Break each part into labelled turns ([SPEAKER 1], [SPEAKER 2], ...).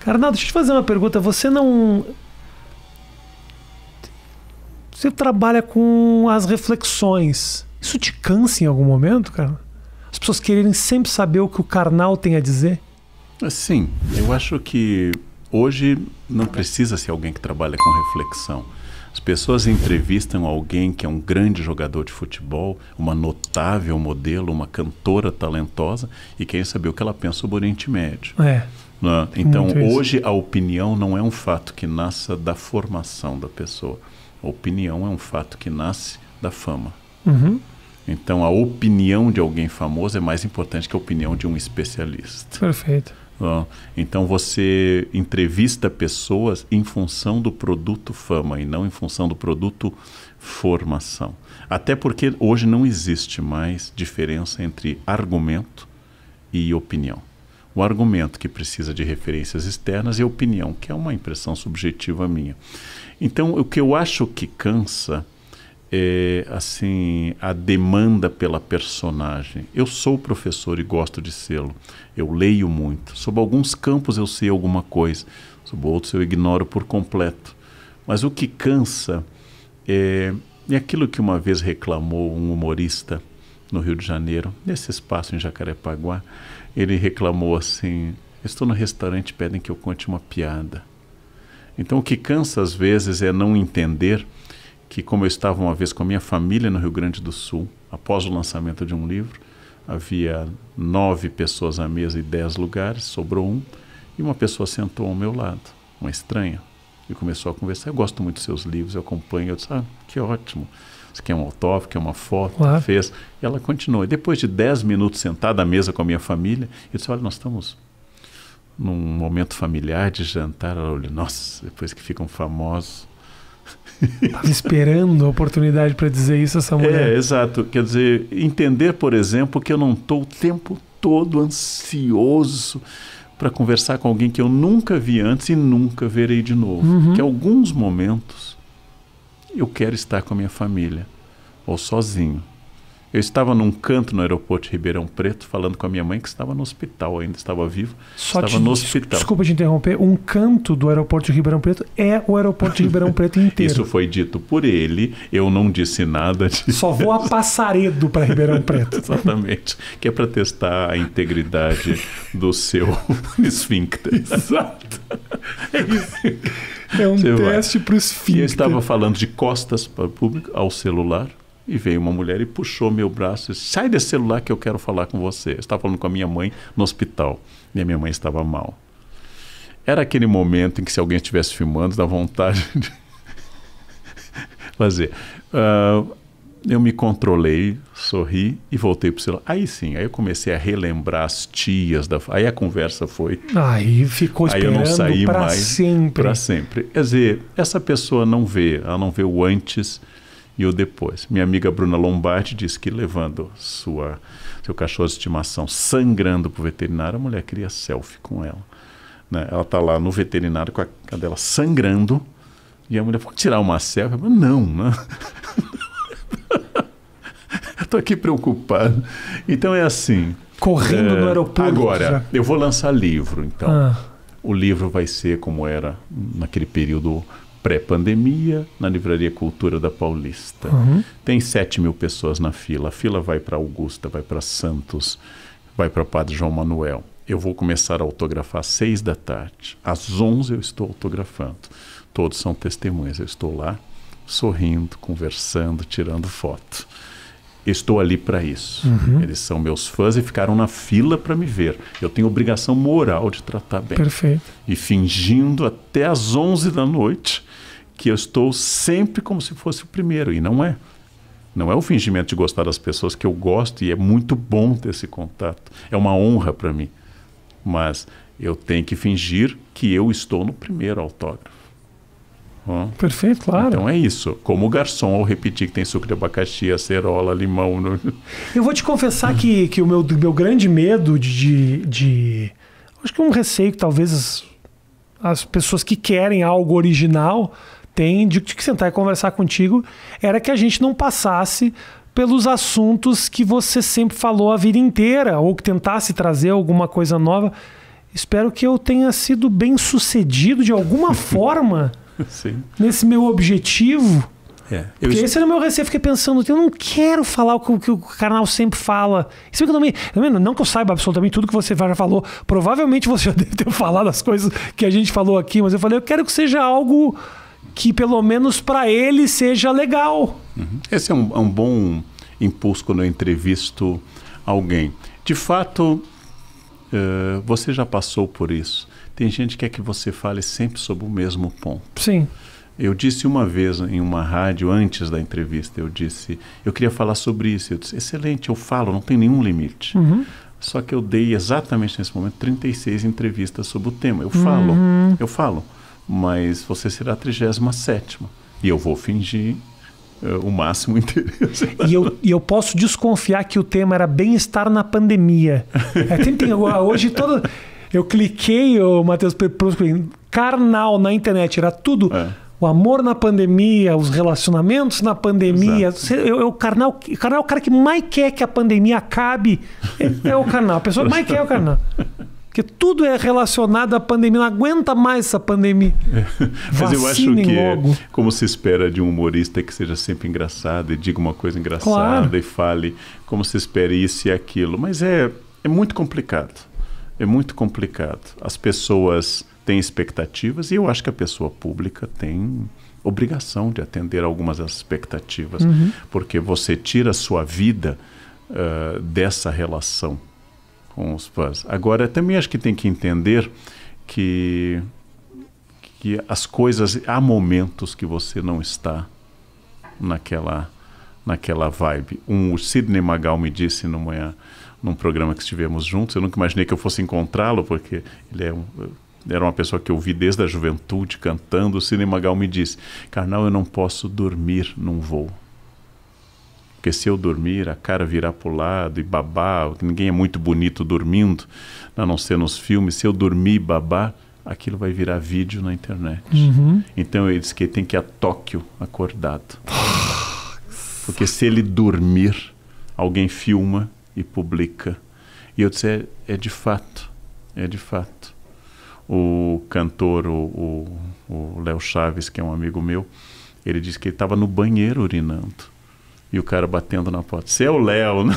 [SPEAKER 1] Carnal, deixa eu te fazer uma pergunta. Você não. Você trabalha com as reflexões. Isso te cansa em algum momento, cara? As pessoas quererem sempre saber o que o carnal tem a dizer?
[SPEAKER 2] Sim, eu acho que hoje não precisa ser alguém que trabalha com reflexão. As pessoas entrevistam alguém que é um grande jogador de futebol, uma notável modelo, uma cantora talentosa e querem saber o que ela pensa sobre o Oriente Médio. É. Né? Então, hoje, a opinião não é um fato que nasça da formação da pessoa. A opinião é um fato que nasce da fama. Uhum. Então, a opinião de alguém famoso é mais importante que a opinião de um especialista. Perfeito. Então você entrevista pessoas em função do produto fama e não em função do produto formação. Até porque hoje não existe mais diferença entre argumento e opinião o argumento que precisa de referências externas e é a opinião, que é uma impressão subjetiva minha. Então, o que eu acho que cansa é assim a demanda pela personagem. Eu sou professor e gosto de sê-lo. Eu leio muito. Sobre alguns campos eu sei alguma coisa, sobre outros eu ignoro por completo. Mas o que cansa é, é aquilo que uma vez reclamou um humorista no Rio de Janeiro, nesse espaço em Jacarepaguá, ele reclamou assim: Estou no restaurante, pedem que eu conte uma piada. Então, o que cansa às vezes é não entender que, como eu estava uma vez com a minha família no Rio Grande do Sul, após o lançamento de um livro, havia nove pessoas à mesa e dez lugares, sobrou um, e uma pessoa sentou ao meu lado, uma estranha, e começou a conversar. Eu gosto muito dos seus livros, eu acompanho. Eu disse, ah, que ótimo. Você quer é um autógrafo, quer é uma foto? Claro. Fez. E ela continuou. E depois de 10 minutos sentada à mesa com a minha família, eu disse: Olha, nós estamos num momento familiar de jantar. Ela olhou: Nossa, depois que ficam famosos. Estava
[SPEAKER 1] esperando a oportunidade para dizer isso a essa é, mulher. É,
[SPEAKER 2] exato. Quer dizer, entender, por exemplo, que eu não estou o tempo todo ansioso para conversar com alguém que eu nunca vi antes e nunca verei de novo. Uhum. Que alguns momentos eu quero estar com a minha família ou sozinho. Eu estava num canto no aeroporto de Ribeirão Preto falando com a minha mãe que estava no hospital, ainda estava vivo. Só estava te, no hospital. Desculpa
[SPEAKER 1] te interromper, um canto do aeroporto de Ribeirão Preto é o aeroporto de Ribeirão Preto inteiro. Isso
[SPEAKER 2] foi dito por ele, eu não disse nada disso. Só vou a
[SPEAKER 1] Passaredo para Ribeirão Preto.
[SPEAKER 2] Exatamente, que é para testar a integridade do seu esfíncter. Exato. É isso. É um Você teste para os filhos. Eu estava falando de costas para o público, ao celular, e veio uma mulher e puxou meu braço e disse, sai desse celular que eu quero falar com você. Eu estava falando com a minha mãe no hospital, e a minha mãe estava mal. Era aquele momento em que se alguém estivesse filmando, dá vontade de fazer. Uh, eu me controlei, sorri e voltei pro celular. Aí sim, aí eu comecei a relembrar as tias da. Aí a conversa foi.
[SPEAKER 1] Aí ficou aí esperando eu não saí sempre. para
[SPEAKER 2] sempre. Quer dizer, essa pessoa não vê, ela não vê o antes e o depois. Minha amiga Bruna Lombardi disse que levando sua, seu cachorro de estimação sangrando pro veterinário, a mulher cria selfie com ela. Né? Ela tá lá no veterinário com a cadela sangrando. E a mulher, pode tirar uma selfie? Eu, não, né? Estou aqui preocupado. Então é assim. Correndo é, no eh, aeroporto. Agora, já. eu vou lançar livro, então. Ah. O livro vai ser como era naquele período pré-pandemia, na Livraria Cultura da Paulista. Uhum. Tem 7 mil pessoas na fila. A fila vai para Augusta, vai para Santos, vai para Padre João Manuel. Eu vou começar a autografar às 6 da tarde. Às 11 eu estou autografando. Todos são testemunhas. Eu estou lá sorrindo, conversando, tirando foto estou ali para isso. Uhum. Eles são meus fãs e ficaram na fila para me ver. Eu tenho obrigação moral de tratar bem. Perfeito. E fingindo até às 11 da noite que eu estou sempre como se fosse o primeiro e não é. Não é o fingimento de gostar das pessoas que eu gosto e é muito bom ter esse contato. É uma honra para mim. Mas eu tenho que fingir que eu estou no primeiro autógrafo. Hum? Perfeito, claro. Então é isso. Como garçom, ao repetir que tem suco de abacaxi, acerola, limão. No...
[SPEAKER 1] Eu vou te confessar que, que o meu, meu grande medo de, de. Acho que um receio que talvez as, as pessoas que querem algo original têm de, de sentar e conversar contigo era que a gente não passasse pelos assuntos que você sempre falou a vida inteira ou que tentasse trazer alguma coisa nova. Espero que eu tenha sido bem sucedido de alguma forma Sim. Nesse meu objetivo.
[SPEAKER 2] É. Eu porque esse
[SPEAKER 1] era o meu receio. Eu fiquei pensando, eu não quero falar o que, o, que o sempre fala. Isso que eu também, Não que eu saiba absolutamente tudo que você já falou. Provavelmente você já deve ter falado as coisas que a gente falou aqui, mas eu falei, eu quero que seja algo que, pelo menos para ele,
[SPEAKER 2] seja legal. Uhum. Esse é um, é um bom impulso quando eu entrevisto alguém. De fato, eh, você já passou por isso. Tem gente que quer que você fale sempre sobre o mesmo ponto. Sim. Eu disse uma vez em uma rádio, antes da entrevista, eu disse, eu queria falar sobre isso. Eu disse, excelente, eu falo, não tem nenhum limite. Uhum. Só que eu dei exatamente nesse momento 36 entrevistas sobre o tema. Eu falo, uhum. eu falo, mas você será a 37 e eu vou fingir eh, o máximo interesse.
[SPEAKER 1] E eu, e eu posso desconfiar que o tema era bem-estar na pandemia. É, tem, tem, hoje todo Eu cliquei, o Matheus, carnal na internet, era tudo. É. O amor na pandemia, os relacionamentos na pandemia. Eu, eu, o carnal, carnal é o cara que mais quer que a pandemia acabe. É, é o carnal. A pessoa que mais quer é o carnal. Porque tudo é relacionado à pandemia. Não aguenta mais essa pandemia.
[SPEAKER 2] É. Mas eu acho que, é como se espera de um humorista, que seja sempre engraçado e diga uma coisa engraçada claro. e fale como se espera isso e aquilo. Mas é, é muito complicado. É muito complicado. As pessoas têm expectativas e eu acho que a pessoa pública tem obrigação de atender algumas das expectativas. Uhum. Porque você tira a sua vida uh, dessa relação com os Agora, também acho que tem que entender que, que as coisas, há momentos que você não está naquela naquela vibe. Um, o Sidney Magal me disse numa, num programa que estivemos juntos, eu nunca imaginei que eu fosse encontrá-lo, porque ele é um, era uma pessoa que eu vi desde a juventude cantando. O Sidney Magal me disse: Carnal, eu não posso dormir num voo. Porque se eu dormir, a cara virar para o lado e babar, ninguém é muito bonito dormindo, a não ser nos filmes, se eu dormir e babar, aquilo vai virar vídeo na internet. Uhum. Então ele disse que ele tem que ir a Tóquio acordado. Porque se ele dormir, alguém filma e publica. E eu disse, é, é de fato, é de fato. O cantor, o Léo Chaves, que é um amigo meu, ele disse que ele estava no banheiro urinando. E o cara batendo na porta. Você é o Léo, né?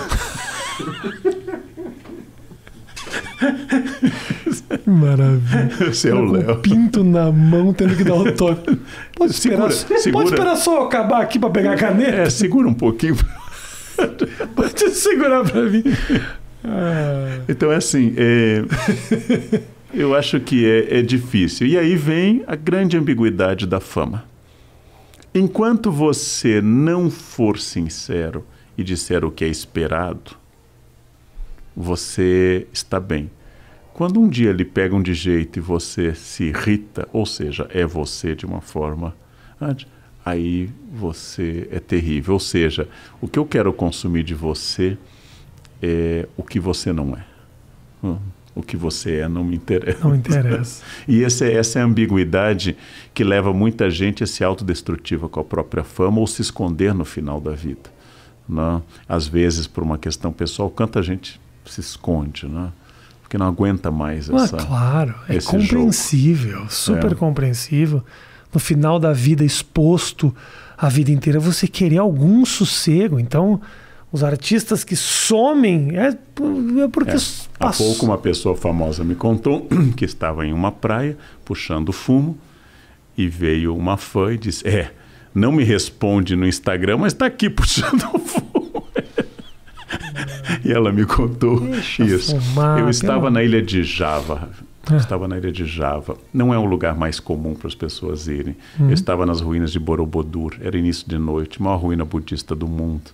[SPEAKER 2] Maravilha.
[SPEAKER 1] Você é o Léo. pinto na mão tendo que dar o toque. Pode segura, esperar, segura. Pode esperar só acabar
[SPEAKER 2] aqui para pegar a caneta? É, segura um pouquinho. pode segurar para mim. Ah. Então é assim. É... Eu acho que é, é difícil. E aí vem a grande ambiguidade da fama. Enquanto você não for sincero e disser o que é esperado, você está bem. Quando um dia lhe pegam de jeito e você se irrita, ou seja, é você de uma forma, aí você é terrível. Ou seja, o que eu quero consumir de você é o que você não é. Hum. O que você é não me interessa. Não interessa. e esse, essa é a ambiguidade que leva muita gente a se autodestrutiva com a própria fama ou se esconder no final da vida. Né? Às vezes, por uma questão pessoal, quanta gente se esconde, né? Porque não aguenta mais ah, essa. Ah, claro, é compreensível,
[SPEAKER 1] jogo. super é. compreensível. No final da vida, exposto a vida inteira, você querer algum sossego. Então, os artistas que somem é, é porque. É. Há pouco
[SPEAKER 2] uma pessoa famosa me contou que estava em uma praia puxando fumo e veio uma fã e disse: É, não me responde no Instagram, mas está
[SPEAKER 1] aqui puxando fumo.
[SPEAKER 2] e ela me contou Deixa isso. Fumar, Eu estava na ilha de Java, é. Estava na ilha de Java. Não é um lugar mais comum para as pessoas irem. Uhum. Eu estava nas ruínas de Borobudur. Era início de noite, maior ruína budista do mundo.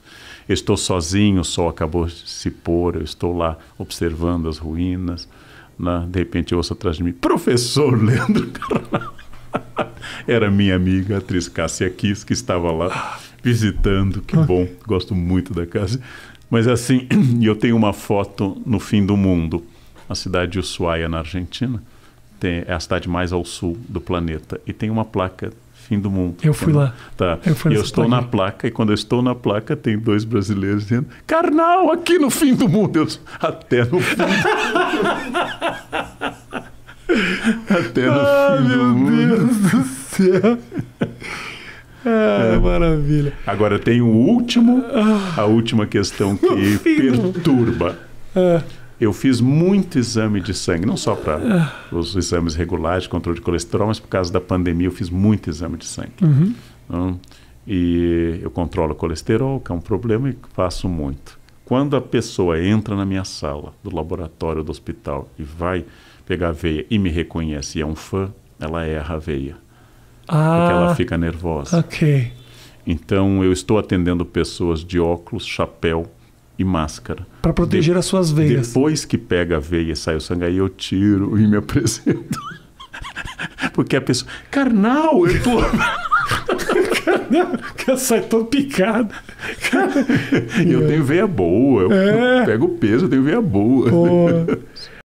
[SPEAKER 2] Eu estou sozinho, o sol acabou de se pôr. Eu estou lá observando as ruínas. Né? De repente eu ouço atrás de mim: Professor Leandro Era minha amiga, a atriz Cássia Kiss, que estava lá visitando. Que ah. bom, gosto muito da casa. Mas assim, eu tenho uma foto no fim do mundo a cidade de Ushuaia, na Argentina, tem, é a cidade mais ao sul do planeta e tem uma placa fim do mundo. Eu fui lá. Tá. Eu, fui eu estou placa. na placa e quando eu estou na placa tem dois brasileiros dizendo: "Carnal, aqui no fim do mundo". Eu, até no fim. até no ah, fim do
[SPEAKER 1] mundo. Meu Deus do céu. Ah, é.
[SPEAKER 2] maravilha. Agora tem o último, ah. a última questão que perturba. É. Eu fiz muito exame de sangue, não só para ah. os exames regulares, de controle de colesterol, mas por causa da pandemia eu fiz muito exame de sangue. Uhum. Hum, e eu controlo o colesterol, que é um problema, e faço muito. Quando a pessoa entra na minha sala do laboratório do hospital e vai pegar a veia e me reconhece e é um fã, ela erra a veia. Ah, porque ela ah, fica nervosa. Ok. Então eu estou atendendo pessoas de óculos, chapéu, e máscara. Para proteger De as suas veias. Depois que pega a veia e sai o sangue, aí eu tiro e me apresento. Porque a pessoa. Carnal, eu tô. que sai todo picado. eu tenho veia boa, eu é. pego peso, eu tenho veia boa. Pô.